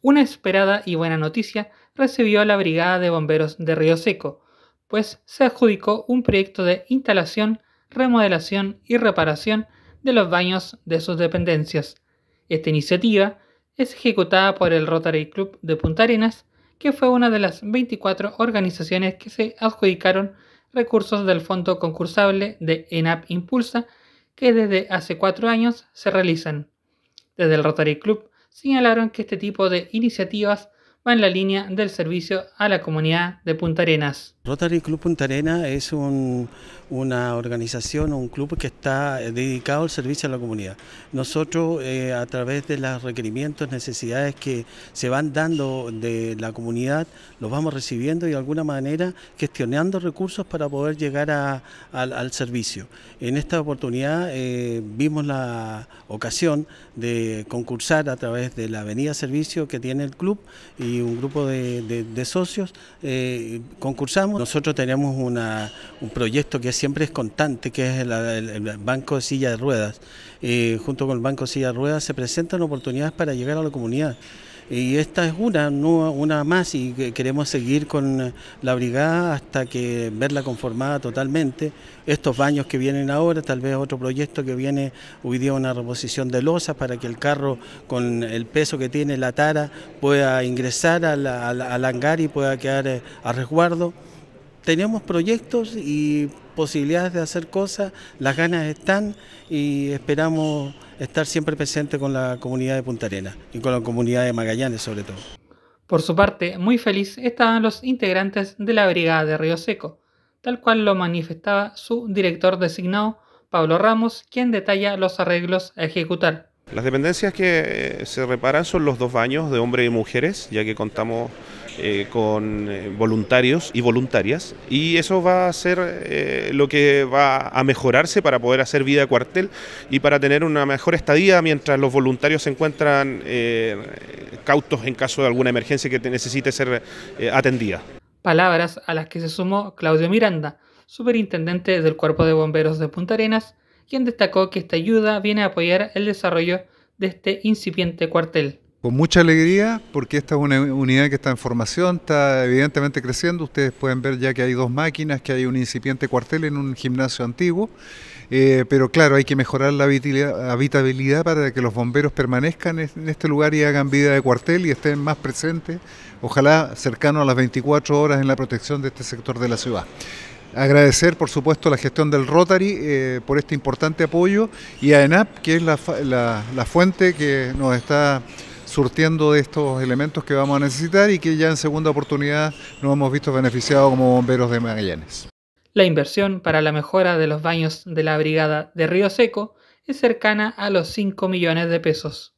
Una esperada y buena noticia recibió la Brigada de Bomberos de Río Seco, pues se adjudicó un proyecto de instalación, remodelación y reparación de los baños de sus dependencias. Esta iniciativa es ejecutada por el Rotary Club de Punta Arenas, que fue una de las 24 organizaciones que se adjudicaron recursos del fondo concursable de ENAP Impulsa, que desde hace cuatro años se realizan. Desde el Rotary Club señalaron que este tipo de iniciativas va en la línea del servicio a la comunidad de Punta Arenas. Rotary Club Punta Arena es una organización, un club que está eh, dedicado al servicio a la comunidad. Nosotros, eh, a través de los requerimientos, necesidades que se van dando de la comunidad, los vamos recibiendo y de alguna manera gestionando recursos para poder llegar al servicio. En esta oportunidad eh, vimos la ocasión de concursar a través de la avenida Servicio que tiene el club y un grupo de, socios. concursamos nosotros tenemos un proyecto que siempre es constante, que es el, Banco de Silla de Ruedas. Eh, junto con el Banco de Silla de Ruedas se presentan oportunidades para llegar a la comunidad. Y esta es una, una más, y queremos seguir con la brigada hasta que verla conformada totalmente. Estos baños que vienen ahora, tal vez otro proyecto que viene hoy día una reposición de losas para que el carro con el peso que tiene la tara pueda ingresar al hangar y pueda quedar eh, a resguardo tenemos proyectos y posibilidades de hacer cosas, las ganas están y esperamos estar siempre presente con la comunidad de Punta Arenas y con la comunidad de Magallanes sobre todo. Por su parte, muy feliz estaban los integrantes de la Brigada de Río Seco, tal cual lo manifestaba su director designado, Pablo Ramos, quien detalla los arreglos a ejecutar. Las dependencias que eh, se reparan son los dos baños de hombres y mujeres, ya que contamos eh, con eh, voluntarios y voluntarias y eso va a ser eh, lo que va a mejorarse para poder hacer vida cuartel y para tener una mejor estadía mientras los voluntarios se encuentran cautos en caso de alguna emergencia que necesite ser atendida. Palabras a las que se sumó Claudio Miranda, superintendente del Cuerpo de Bomberos de Punta Arenas, quien destacó que esta ayuda viene a apoyar el desarrollo de este incipiente cuartel. Con mucha alegría, porque esta es una unidad que está en formación, está evidentemente creciendo. Ustedes pueden ver ya que hay dos máquinas, que hay un incipiente cuartel en un gimnasio antiguo. Eh, pero claro, hay que mejorar la habitabilidad para que los bomberos permanezcan en este lugar y hagan vida de cuartel y estén más presentes, ojalá cercano a las 24 horas en la protección de este sector de la ciudad. Agradecer, por supuesto, la gestión del Rotary eh, por este importante apoyo y a ENAP, que es la fuente que nos está surtiendo de estos elementos que vamos a necesitar y que ya en segunda oportunidad nos hemos visto beneficiados como bomberos de Magallanes. La inversión para la mejora de los baños de la brigada de Río Seco es cercana a los 5 millones de pesos.